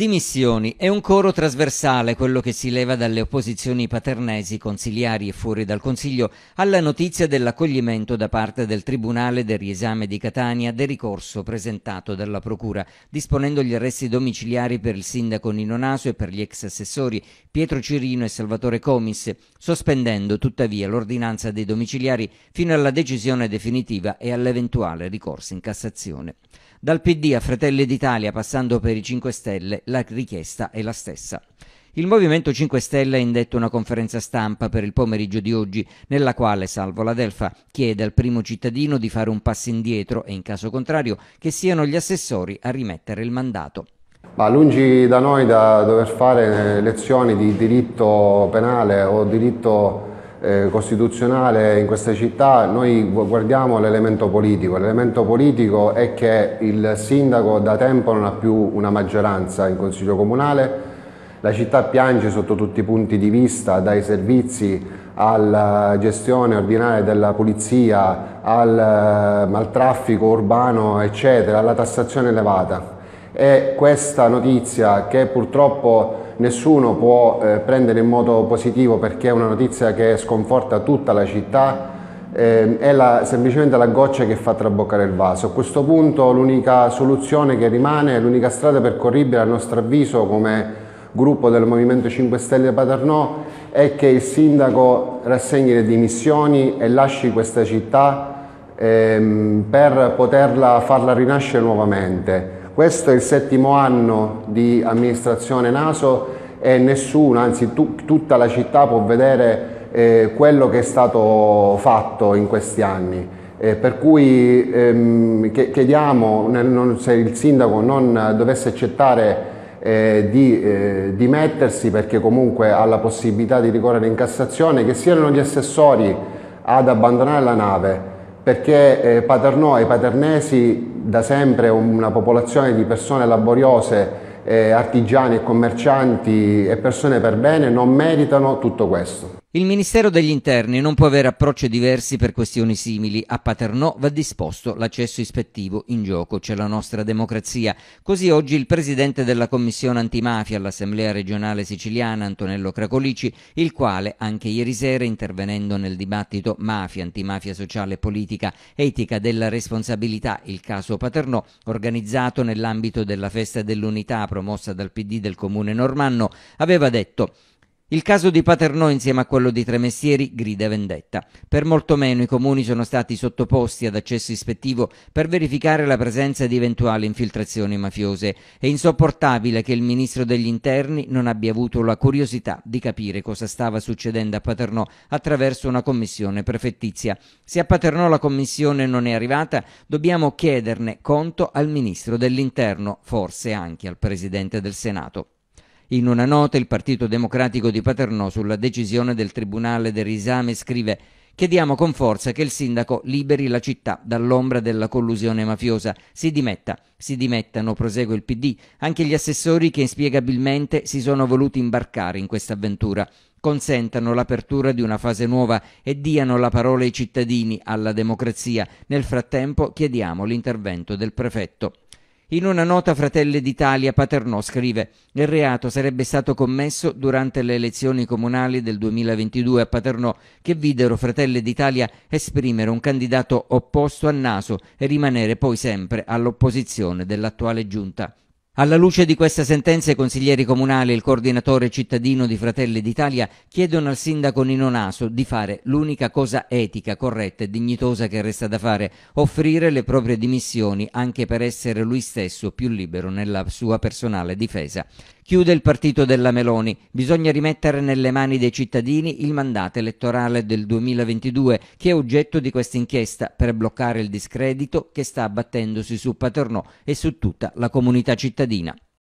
Dimissioni. È un coro trasversale quello che si leva dalle opposizioni paternesi, consigliari e fuori dal Consiglio alla notizia dell'accoglimento da parte del Tribunale del riesame di Catania del ricorso presentato dalla Procura, disponendo gli arresti domiciliari per il sindaco Nino Naso e per gli ex assessori Pietro Cirino e Salvatore Comis, sospendendo tuttavia l'ordinanza dei domiciliari fino alla decisione definitiva e all'eventuale ricorso in Cassazione. Dal PD a Fratelli d'Italia, passando per i 5 Stelle, la richiesta è la stessa. Il Movimento 5 Stelle ha indetto una conferenza stampa per il pomeriggio di oggi, nella quale Salvo la Delfa chiede al primo cittadino di fare un passo indietro e in caso contrario che siano gli assessori a rimettere il mandato. Ma lungi da noi da dover fare lezioni di diritto penale o diritto eh, costituzionale in questa città noi guardiamo l'elemento politico. L'elemento politico è che il sindaco da tempo non ha più una maggioranza in consiglio comunale, la città piange sotto tutti i punti di vista, dai servizi alla gestione ordinaria della pulizia, al maltraffico eh, urbano, eccetera, alla tassazione elevata. E questa notizia che purtroppo nessuno può eh, prendere in modo positivo perché è una notizia che sconforta tutta la città, eh, è la, semplicemente la goccia che fa traboccare il vaso. A questo punto l'unica soluzione che rimane, l'unica strada percorribile a nostro avviso come gruppo del Movimento 5 Stelle Paternò è che il sindaco rassegni le dimissioni e lasci questa città ehm, per poterla farla rinascere nuovamente. Questo è il settimo anno di amministrazione Naso e nessuno, anzi tu, tutta la città può vedere eh, quello che è stato fatto in questi anni. Eh, per cui ehm, chiediamo, nel, non, se il sindaco non dovesse accettare eh, di eh, dimettersi perché comunque ha la possibilità di ricorrere in Cassazione, che siano gli assessori ad abbandonare la nave, perché eh, Paternò e i paternesi da sempre una popolazione di persone laboriose, eh, artigiani e commercianti e persone per bene non meritano tutto questo. Il Ministero degli Interni non può avere approcci diversi per questioni simili. A Paternò va disposto l'accesso ispettivo. In gioco c'è la nostra democrazia. Così oggi il presidente della Commissione antimafia all'Assemblea regionale siciliana, Antonello Cracolici, il quale anche ieri sera, intervenendo nel dibattito mafia, antimafia sociale e politica, etica della responsabilità, il caso Paternò, organizzato nell'ambito della festa dell'unità promossa dal PD del comune normanno, aveva detto il caso di Paternò insieme a quello di Tremestieri grida vendetta. Per molto meno i comuni sono stati sottoposti ad accesso ispettivo per verificare la presenza di eventuali infiltrazioni mafiose. È insopportabile che il ministro degli interni non abbia avuto la curiosità di capire cosa stava succedendo a Paternò attraverso una commissione prefettizia. Se a Paternò la commissione non è arrivata, dobbiamo chiederne conto al ministro dell'interno, forse anche al presidente del Senato. In una nota il Partito Democratico di Paternò sulla decisione del Tribunale del Risame scrive Chiediamo con forza che il sindaco liberi la città dall'ombra della collusione mafiosa. Si dimetta. Si dimettano, prosegue il PD, anche gli assessori che inspiegabilmente si sono voluti imbarcare in questa avventura. Consentano l'apertura di una fase nuova e diano la parola ai cittadini, alla democrazia. Nel frattempo chiediamo l'intervento del prefetto. In una nota Fratelli d'Italia Paternò scrive il reato sarebbe stato commesso durante le elezioni comunali del 2022 a Paternò che videro Fratelli d'Italia esprimere un candidato opposto a Naso e rimanere poi sempre all'opposizione dell'attuale giunta. Alla luce di queste sentenze, i consiglieri comunali e il coordinatore cittadino di Fratelli d'Italia chiedono al sindaco Nino Naso di fare l'unica cosa etica, corretta e dignitosa che resta da fare, offrire le proprie dimissioni anche per essere lui stesso più libero nella sua personale difesa. Chiude il partito della Meloni. Bisogna rimettere nelle mani dei cittadini il mandato elettorale del 2022, che è oggetto di questa inchiesta, per bloccare il discredito che sta abbattendosi su Paternò e su tutta la comunità cittadina.